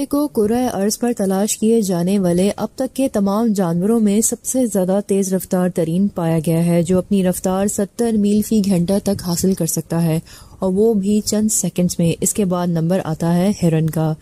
कुत्ते को कुर्र अर्ज पर तलाश किए जाने वाले अब तक के तमाम जानवरों में सबसे ज्यादा तेज रफ्तार तरीन पाया गया है जो अपनी रफ्तार 70 मील फी घंटा तक हासिल कर सकता है और वो भी चंद सेकंड्स में इसके बाद नंबर आता है हिरन का